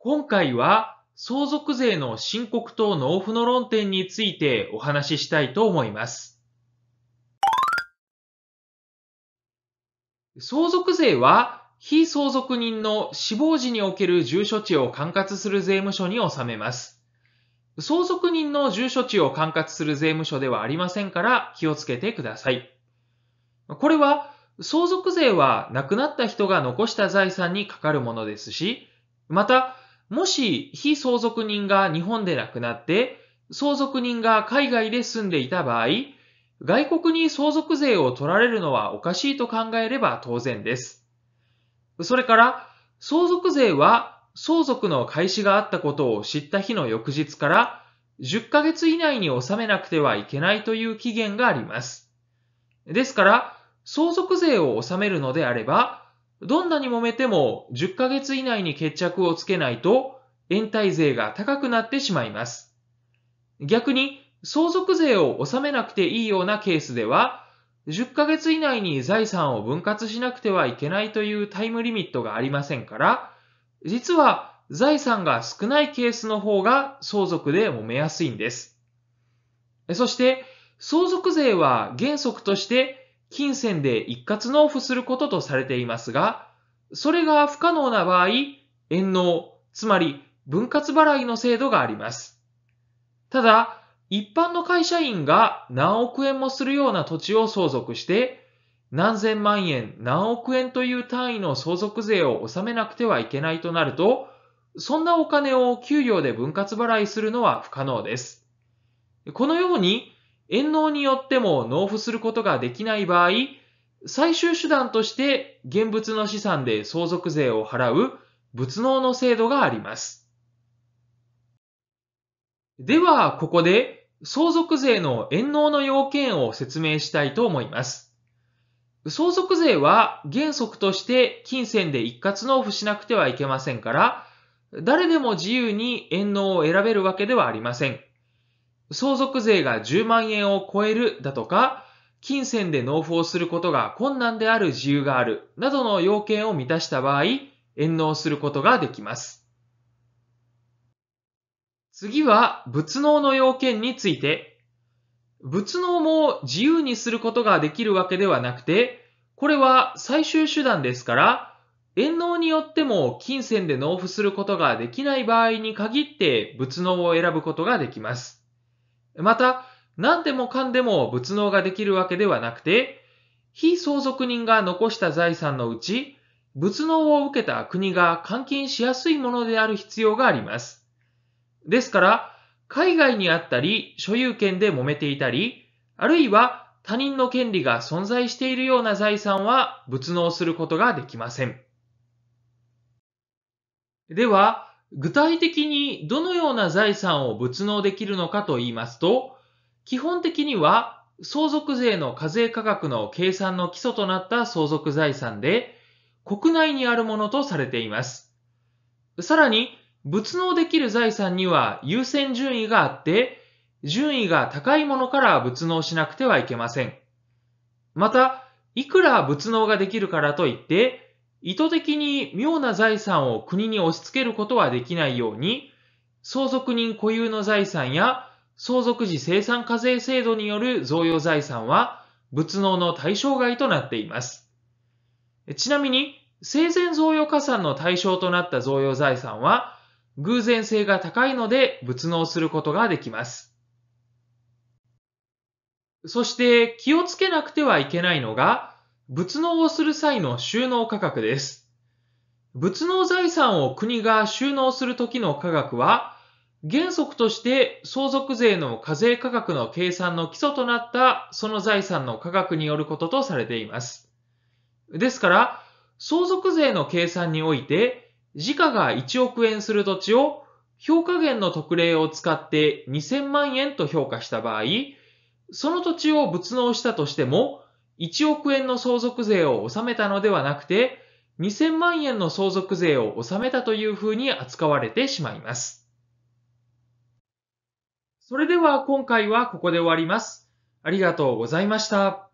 今回は相続税の申告と納付の論点についてお話ししたいと思います。相続税は非相続人の死亡時における住所地を管轄する税務署に納めます。相続人の住所地を管轄する税務署ではありませんから気をつけてください。これは相続税は亡くなった人が残した財産にかかるものですし、またもし被相続人が日本で亡くなって、相続人が海外で住んでいた場合、外国に相続税を取られるのはおかしいと考えれば当然です。それから、相続税は相続の開始があったことを知った日の翌日から10ヶ月以内に納めなくてはいけないという期限があります。ですから、相続税を納めるのであれば、どんなに揉めても10ヶ月以内に決着をつけないと延滞税が高くなってしまいます。逆に相続税を納めなくていいようなケースでは、10ヶ月以内に財産を分割しなくてはいけないというタイムリミットがありませんから、実は財産が少ないケースの方が相続で揉めやすいんです。そして、相続税は原則として金銭で一括納付することとされていますが、それが不可能な場合、円納、つまり分割払いの制度があります。ただ、一般の会社員が何億円もするような土地を相続して、何千万円、何億円という単位の相続税を納めなくてはいけないとなると、そんなお金を給料で分割払いするのは不可能です。このように、遠納によっても納付することができない場合、最終手段として現物の資産で相続税を払う物納の制度があります。では、ここで相続税の遠納の要件を説明したいと思います。相続税は原則として金銭で一括納付しなくてはいけませんから、誰でも自由に遠納を選べるわけではありません。相続税が10万円を超えるだとか、金銭で納付をすることが困難である自由があるなどの要件を満たした場合、延納することができます。次は、仏納の要件について。仏納も自由にすることができるわけではなくて、これは最終手段ですから、延納によっても金銭で納付することができない場合に限って仏納を選ぶことができます。また、何でもかんでも仏能ができるわけではなくて、非相続人が残した財産のうち、仏能を受けた国が換金しやすいものである必要があります。ですから、海外にあったり、所有権で揉めていたり、あるいは他人の権利が存在しているような財産は仏能することができません。では、具体的にどのような財産を物納できるのかと言いますと、基本的には相続税の課税価格の計算の基礎となった相続財産で、国内にあるものとされています。さらに、物納できる財産には優先順位があって、順位が高いものから物納しなくてはいけません。また、いくら物納ができるからといって、意図的に妙な財産を国に押し付けることはできないように、相続人固有の財産や相続時生産課税制度による贈与財産は仏能の対象外となっています。ちなみに、生前贈与加算の対象となった贈与財産は、偶然性が高いので仏能することができます。そして気をつけなくてはいけないのが、仏納をする際の収納価格です。仏納財産を国が収納するときの価格は、原則として相続税の課税価格の計算の基礎となったその財産の価格によることとされています。ですから、相続税の計算において、時価が1億円する土地を評価減の特例を使って2000万円と評価した場合、その土地を仏納したとしても、1億円の相続税を納めたのではなくて、2000万円の相続税を納めたというふうに扱われてしまいます。それでは今回はここで終わります。ありがとうございました。